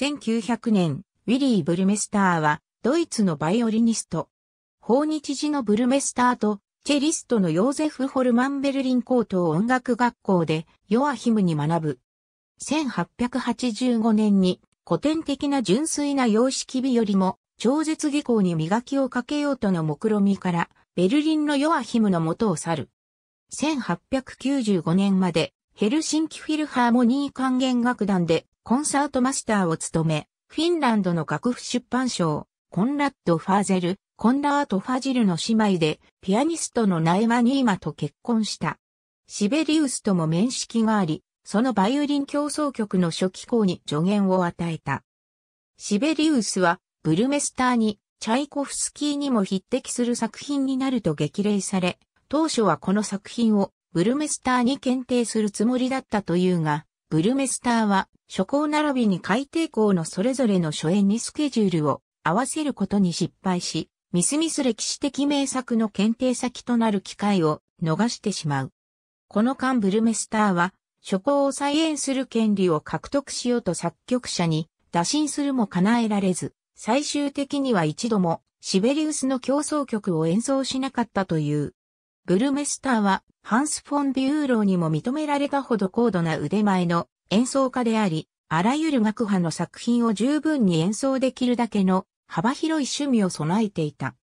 1900年、ウィリー・ブルメスターは、ドイツのバイオリニスト。訪日時のブルメスターと、チェリストのヨーゼフ・ホルマンベルリン高等音楽学校で、ヨアヒムに学ぶ。1885年に、古典的な純粋な様式美よりも、超絶技巧に磨きをかけようとの目論みから、ベルリンのヨアヒムの元を去る。1895年まで、ヘルシンキフィルハーモニー管弦楽団でコンサートマスターを務め、フィンランドの楽譜出版賞、コンラッド・ファーゼル、コンラート・ファジルの姉妹で、ピアニストのナエマ・ニーマと結婚した。シベリウスとも面識があり、そのバイオリン協奏曲の初期校に助言を与えた。シベリウスは、ブルメスターに、チャイコフスキーにも匹敵する作品になると激励され、当初はこの作品をブルメスターに検定するつもりだったというが、ブルメスターは、諸港並びに海底港のそれぞれの初演にスケジュールを合わせることに失敗し、ミスミス歴史的名作の検定先となる機会を逃してしまう。この間ブルメスターは、諸行を再演する権利を獲得しようと作曲者に打診するも叶えられず、最終的には一度もシベリウスの競争曲を演奏しなかったという。ブルメスターは、ハンス・フォン・ビューローにも認められたほど高度な腕前の演奏家であり、あらゆる学派の作品を十分に演奏できるだけの幅広い趣味を備えていた。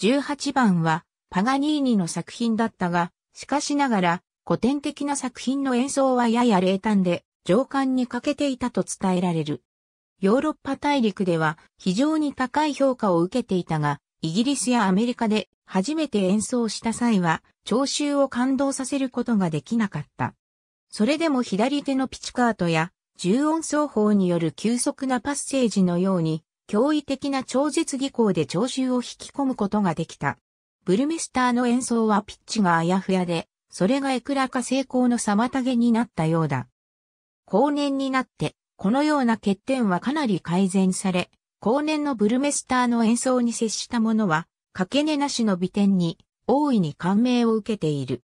18番は、パガニーニの作品だったが、しかしながら、古典的な作品の演奏はやや冷淡で、上官に欠けていたと伝えられる。ヨーロッパ大陸では非常に高い評価を受けていたが、イギリスやアメリカで初めて演奏した際は、聴衆を感動させることができなかった。それでも左手のピチカートや、重音奏法による急速なパッセージのように、驚異的な超絶技巧で聴衆を引き込むことができた。ブルメスターの演奏はピッチがあやふやで、それがエクラ化成功の妨げになったようだ。後年になって、このような欠点はかなり改善され、後年のブルメスターの演奏に接した者は、かけねなしの美点に大いに感銘を受けている。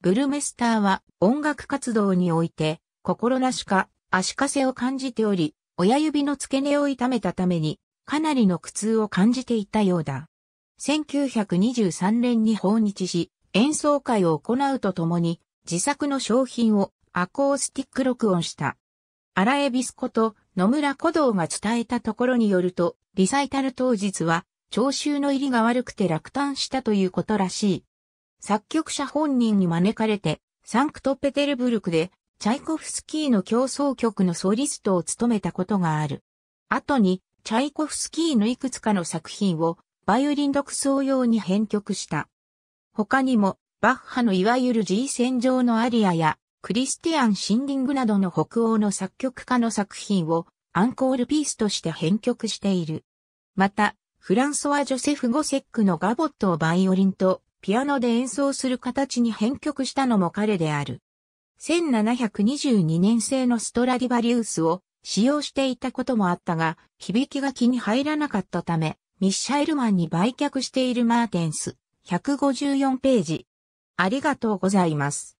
ブルメスターは音楽活動において心なしか足かせを感じており、親指の付け根を痛めたためにかなりの苦痛を感じていたようだ。1923年に訪日し、演奏会を行うとともに自作の商品をアコースティック録音した。アラエビスコと野村古道が伝えたところによると、リサイタル当日は、聴衆の入りが悪くて落胆したということらしい。作曲者本人に招かれて、サンクトペテルブルクで、チャイコフスキーの競争曲のソリストを務めたことがある。後に、チャイコフスキーのいくつかの作品を、バイオリン独奏用に編曲した。他にも、バッハのいわゆる G 戦場のアリアや、クリスティアン・シンディングなどの北欧の作曲家の作品をアンコールピースとして編曲している。また、フランソワ・ジョセフ・ゴセックのガボットをバイオリンとピアノで演奏する形に編曲したのも彼である。1722年製のストラディバリウスを使用していたこともあったが、響きが気に入らなかったため、ミッシャエルマンに売却しているマーテンス、154ページ。ありがとうございます。